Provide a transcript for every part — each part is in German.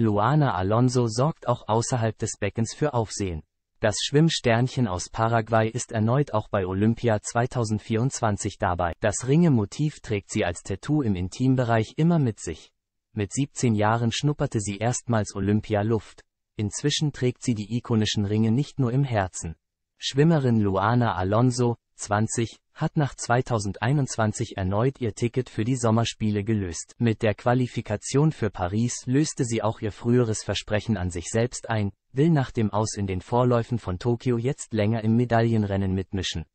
Luana Alonso sorgt auch außerhalb des Beckens für Aufsehen. Das Schwimmsternchen aus Paraguay ist erneut auch bei Olympia 2024 dabei. Das Ringemotiv trägt sie als Tattoo im Intimbereich immer mit sich. Mit 17 Jahren schnupperte sie erstmals Olympia Luft. Inzwischen trägt sie die ikonischen Ringe nicht nur im Herzen. Schwimmerin Luana Alonso, 20, hat nach 2021 erneut ihr Ticket für die Sommerspiele gelöst. Mit der Qualifikation für Paris löste sie auch ihr früheres Versprechen an sich selbst ein, will nach dem Aus in den Vorläufen von Tokio jetzt länger im Medaillenrennen mitmischen.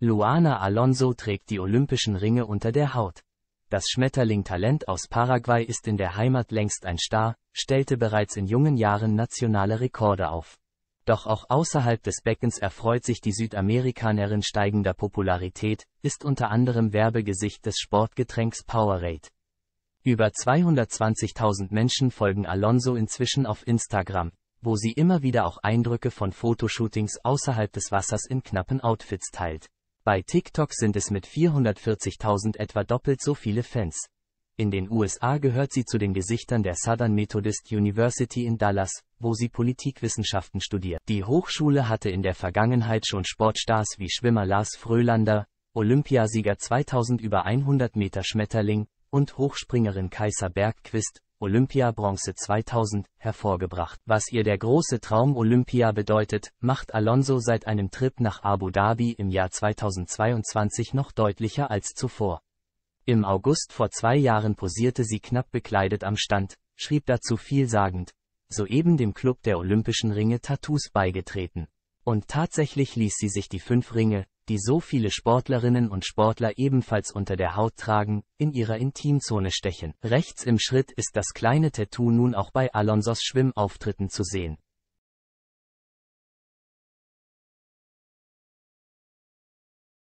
Luana Alonso trägt die olympischen Ringe unter der Haut. Das Schmetterling-Talent aus Paraguay ist in der Heimat längst ein Star, stellte bereits in jungen Jahren nationale Rekorde auf. Doch auch außerhalb des Beckens erfreut sich die Südamerikanerin steigender Popularität, ist unter anderem Werbegesicht des Sportgetränks Powerade. Über 220.000 Menschen folgen Alonso inzwischen auf Instagram, wo sie immer wieder auch Eindrücke von Fotoshootings außerhalb des Wassers in knappen Outfits teilt. Bei TikTok sind es mit 440.000 etwa doppelt so viele Fans. In den USA gehört sie zu den Gesichtern der Southern Methodist University in Dallas, wo sie Politikwissenschaften studiert. Die Hochschule hatte in der Vergangenheit schon Sportstars wie Schwimmer Lars Frölander, Olympiasieger 2000 über 100 Meter Schmetterling und Hochspringerin Kaiser Bergquist, Olympia Bronze 2000, hervorgebracht. Was ihr der große Traum Olympia bedeutet, macht Alonso seit einem Trip nach Abu Dhabi im Jahr 2022 noch deutlicher als zuvor. Im August vor zwei Jahren posierte sie knapp bekleidet am Stand, schrieb dazu vielsagend, soeben dem Club der Olympischen Ringe Tattoos beigetreten. Und tatsächlich ließ sie sich die fünf Ringe, die so viele Sportlerinnen und Sportler ebenfalls unter der Haut tragen, in ihrer Intimzone stechen. Rechts im Schritt ist das kleine Tattoo nun auch bei Alonsos Schwimmauftritten zu sehen.